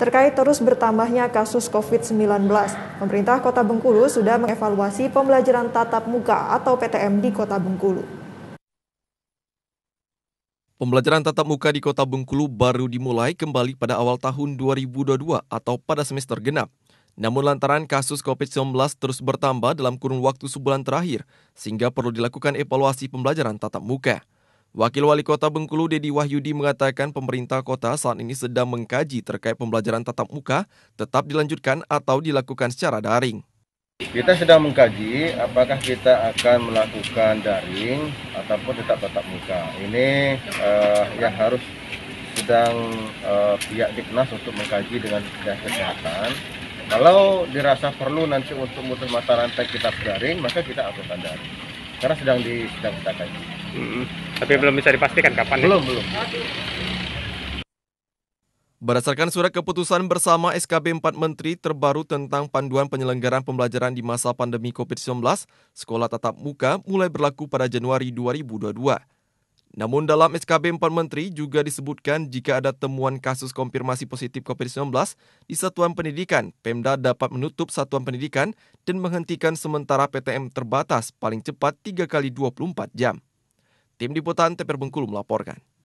Terkait terus bertambahnya kasus COVID-19, pemerintah Kota Bengkulu sudah mengevaluasi pembelajaran tatap muka atau PTM di Kota Bengkulu. Pembelajaran tatap muka di Kota Bengkulu baru dimulai kembali pada awal tahun 2022 atau pada semester genap. Namun lantaran kasus COVID-19 terus bertambah dalam kurun waktu sebulan terakhir, sehingga perlu dilakukan evaluasi pembelajaran tatap muka. Wakil Wali Kota Bengkulu Dedi Wahyudi mengatakan pemerintah kota saat ini sedang mengkaji terkait pembelajaran tatap muka tetap dilanjutkan atau dilakukan secara daring. Kita sedang mengkaji apakah kita akan melakukan daring ataupun tetap tatap muka. Ini uh, yang harus sedang uh, pihak Diknas untuk mengkaji dengan pihak kesehatan. Kalau dirasa perlu nanti untuk mutus mata rantai kita daring, maka kita akan daring. Karena sedang di sedang kita kaji. Hmm, tapi belum bisa dipastikan kapan. Ya? Belum ya? belum. Berdasarkan surat keputusan bersama SKB 4 Menteri terbaru tentang panduan penyelenggaraan pembelajaran di masa pandemi COVID-19, sekolah tatap muka mulai berlaku pada Januari 2022. Namun dalam SKB 4 Menteri juga disebutkan jika ada temuan kasus konfirmasi positif COVID-19 di satuan pendidikan, Pemda dapat menutup satuan pendidikan dan menghentikan sementara PTM terbatas paling cepat 3 kali 24 jam. Tim Liputan TPR Bengkulu melaporkan.